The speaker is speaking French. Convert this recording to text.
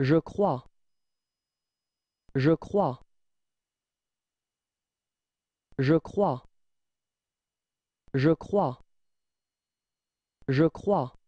Je crois. Je crois. Je crois. Je crois. Je crois.